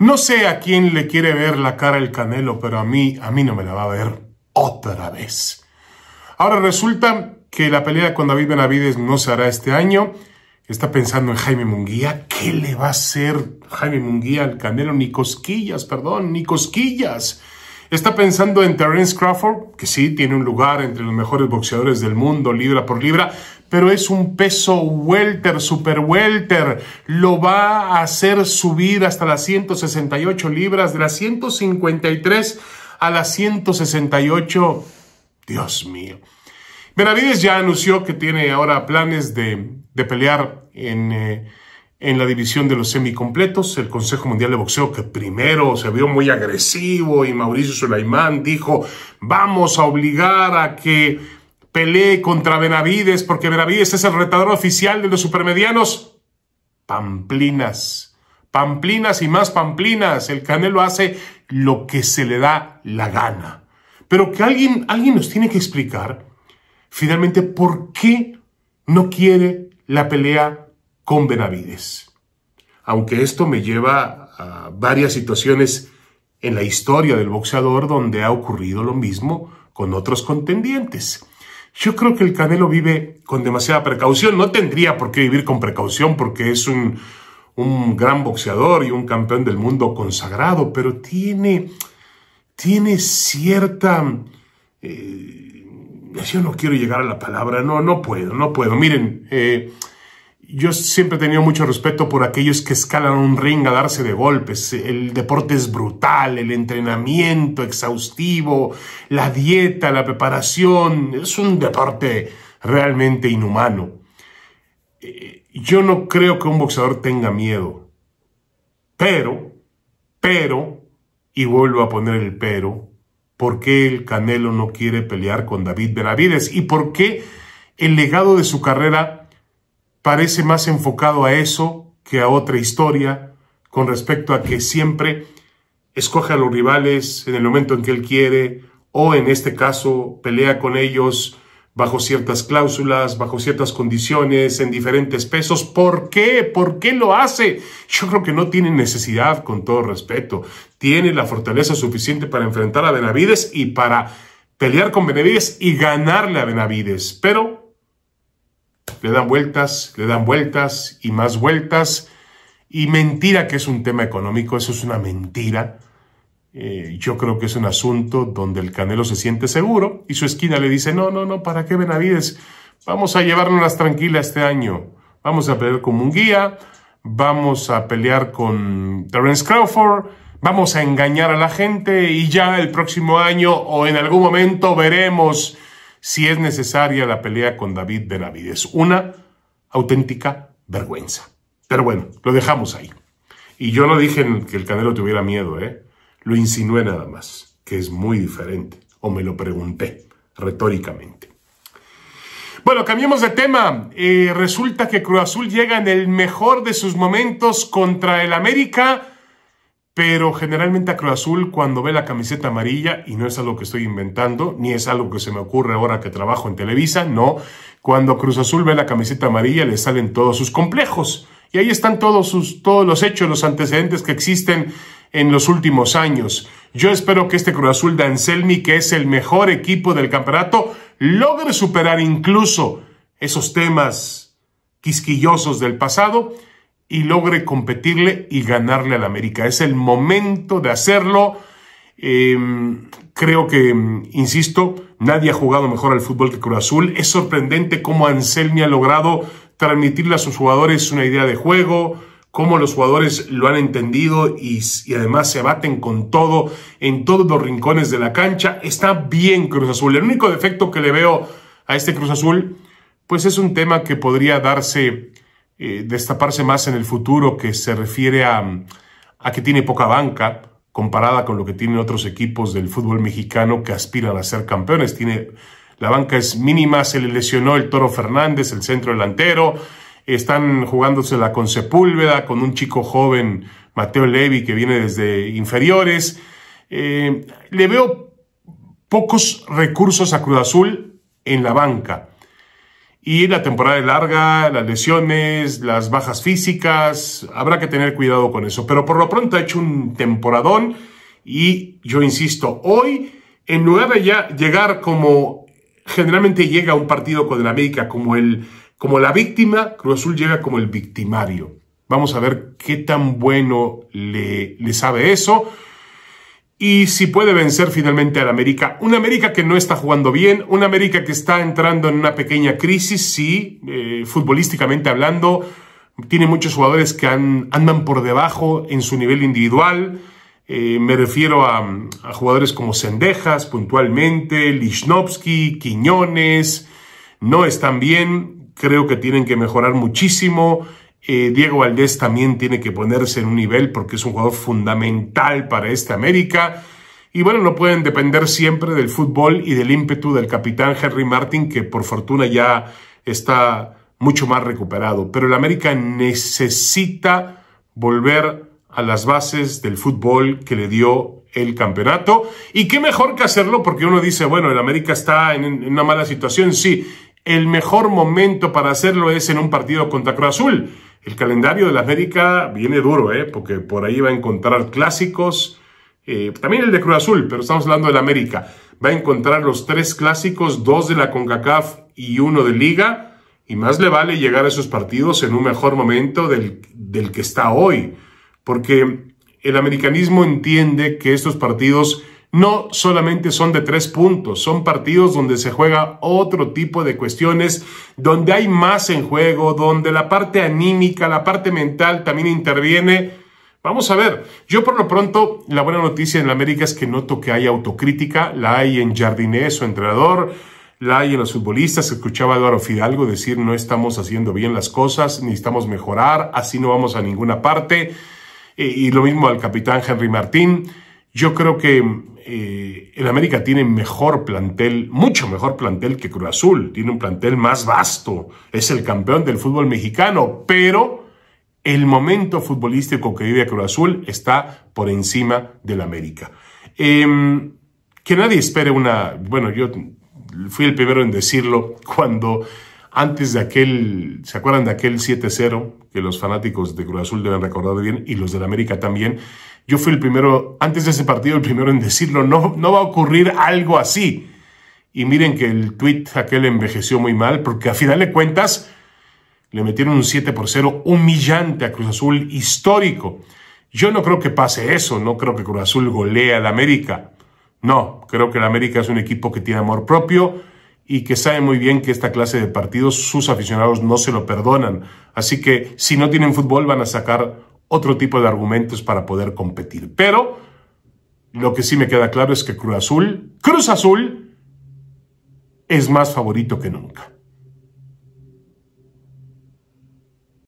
No sé a quién le quiere ver la cara el Canelo, pero a mí, a mí no me la va a ver otra vez. Ahora resulta que la pelea con David Benavides no se hará este año. Está pensando en Jaime Munguía. ¿Qué le va a hacer Jaime Munguía al Canelo? Ni cosquillas, perdón, ni cosquillas. Está pensando en Terence Crawford, que sí, tiene un lugar entre los mejores boxeadores del mundo, libra por libra, pero es un peso welter, super welter. Lo va a hacer subir hasta las 168 libras, de las 153 a las 168. Dios mío. Benavides ya anunció que tiene ahora planes de, de pelear en, eh, en la división de los semicompletos. El Consejo Mundial de Boxeo, que primero se vio muy agresivo y Mauricio Sulaimán dijo, vamos a obligar a que pelee contra Benavides, porque Benavides es el retador oficial de los supermedianos. Pamplinas, pamplinas y más pamplinas. El Canelo hace lo que se le da la gana. Pero que alguien, alguien nos tiene que explicar finalmente por qué no quiere la pelea con Benavides. Aunque esto me lleva a varias situaciones en la historia del boxeador donde ha ocurrido lo mismo con otros contendientes. Yo creo que el Canelo vive con demasiada precaución. No tendría por qué vivir con precaución porque es un, un gran boxeador y un campeón del mundo consagrado, pero tiene, tiene cierta... Eh, yo no quiero llegar a la palabra, no, no puedo, no puedo. Miren, eh, yo siempre he tenido mucho respeto por aquellos que escalan un ring a darse de golpes. El deporte es brutal, el entrenamiento exhaustivo, la dieta, la preparación. Es un deporte realmente inhumano. Eh, yo no creo que un boxeador tenga miedo. Pero, pero, y vuelvo a poner el pero, ¿por qué el Canelo no quiere pelear con David Benavides? ¿Y por qué el legado de su carrera parece más enfocado a eso que a otra historia con respecto a que siempre escoge a los rivales en el momento en que él quiere o en este caso pelea con ellos bajo ciertas cláusulas, bajo ciertas condiciones, en diferentes pesos. ¿Por qué? ¿Por qué lo hace? Yo creo que no tiene necesidad, con todo respeto. Tiene la fortaleza suficiente para enfrentar a Benavides y para pelear con Benavides y ganarle a Benavides. Pero le dan vueltas, le dan vueltas y más vueltas. Y mentira que es un tema económico, eso es una mentira. Eh, yo creo que es un asunto donde el Canelo se siente seguro y su esquina le dice, no, no, no, ¿para qué Benavides? Vamos a llevárnoslas tranquilas este año. Vamos a pelear con guía, vamos a pelear con Terence Crawford, vamos a engañar a la gente y ya el próximo año o en algún momento veremos si es necesaria la pelea con David es Una auténtica vergüenza. Pero bueno, lo dejamos ahí. Y yo no dije que el Canelo tuviera miedo, ¿eh? Lo insinué nada más, que es muy diferente. O me lo pregunté retóricamente. Bueno, cambiemos de tema. Eh, resulta que Cruz Azul llega en el mejor de sus momentos contra el América pero generalmente a Cruz Azul cuando ve la camiseta amarilla, y no es algo que estoy inventando, ni es algo que se me ocurre ahora que trabajo en Televisa, no, cuando Cruz Azul ve la camiseta amarilla le salen todos sus complejos. Y ahí están todos, sus, todos los hechos, los antecedentes que existen en los últimos años. Yo espero que este Cruz Azul de Anselmi, que es el mejor equipo del campeonato, logre superar incluso esos temas quisquillosos del pasado y logre competirle y ganarle al América. Es el momento de hacerlo. Em, creo que, em, insisto, nadie ha jugado mejor al fútbol que Cruz Azul. Es sorprendente cómo Anselmi ha logrado transmitirle a sus jugadores una idea de juego, cómo los jugadores lo han entendido y, además se abaten con todo en todos los rincones de la cancha. Está bien Cruz Azul. El único defecto que le veo a este Cruz Azul, pues es un tema que podría darse eh, destaparse más en el futuro que se refiere a, que tiene poca banca comparada con lo que tienen otros equipos del fútbol mexicano que aspiran a ser campeones. Tiene, la banca es mínima, se le lesionó el Toro Fernández, el centro delantero, están jugándosela con Sepúlveda, con un chico joven, Mateo Levi, que viene desde inferiores. Eh, le veo pocos recursos a Cruz Azul en la banca. Y la temporada es larga, las lesiones, las bajas físicas, habrá que tener cuidado con eso. Pero por lo pronto ha hecho un temporadón y yo insisto, hoy en lugar de ya llegar como generalmente llega un partido con el América como, el, como la víctima, Cruz Azul llega como el victimario. Vamos a ver qué tan bueno le, le sabe eso y si puede vencer finalmente al América. Una América que no está jugando bien, una América que está entrando en una pequeña crisis, sí, eh, futbolísticamente hablando, tiene muchos jugadores que andan por debajo en su nivel individual. Eh, me refiero a, jugadores como Sendejas, puntualmente, Lishnowski, Quiñones, no están bien, creo que tienen que mejorar muchísimo. Eh, Diego Valdés también tiene que ponerse en un nivel porque es un jugador fundamental para esta América. Y bueno, no pueden depender siempre del fútbol y del ímpetu del capitán Henry Martin, que por fortuna ya está mucho más recuperado. Pero el América necesita volver a las bases del fútbol que le dio el campeonato. Y qué mejor que hacerlo porque uno dice, bueno, el América está en una mala situación. Sí, el mejor momento para hacerlo es en un partido contra Cruz Azul el calendario de la América viene duro, ¿eh? porque por ahí va a encontrar clásicos, eh, también el de Cruz Azul, pero estamos hablando de la América. Va a encontrar los tres clásicos, dos de la CONCACAF y uno de Liga, y más le vale llegar a esos partidos en un mejor momento del que está hoy, porque el americanismo entiende que estos partidos no solamente son de tres puntos, son partidos donde se juega otro tipo de cuestiones, donde hay más en juego, donde la parte anímica, la parte mental también interviene. Vamos a ver, yo por lo pronto, la buena noticia en la América es que noto que hay autocrítica, la hay en Jardinés, su entrenador, la hay en los futbolistas. Escuchaba a Eduardo Fidalgo decir no estamos haciendo bien las cosas, necesitamos mejorar, así no vamos a ninguna parte. y lo mismo al capitán Henry Martín. Yo creo que eh, el América tiene mejor plantel, mucho mejor plantel que Cruz Azul, tiene un plantel más vasto, es el campeón del fútbol mexicano, pero el momento futbolístico que vive Cruz Azul está por encima del América. Em, que nadie espere una, bueno, yo fui el primero en decirlo cuando antes de aquel, ¿se acuerdan de aquel 7-0 que los fanáticos de Cruz Azul deben recordar bien y los del América también? Yo fui el primero, antes de ese partido, el primero en decirlo, no, va a ocurrir algo así. Y miren que el tweet aquel envejeció muy mal, porque a final de cuentas le metieron un 7 por 0 humillante a Cruz Azul histórico. Yo no creo que pase eso, no creo que Cruz Azul golee al América. No, creo que el América es un equipo que tiene amor propio y que sabe muy bien que esta clase de partidos sus aficionados no se lo perdonan. Así que si no tienen fútbol van a sacar otro tipo de argumentos para poder competir. Pero lo que sí me queda claro es que Cruz Azul, Cruz Azul es más favorito que nunca.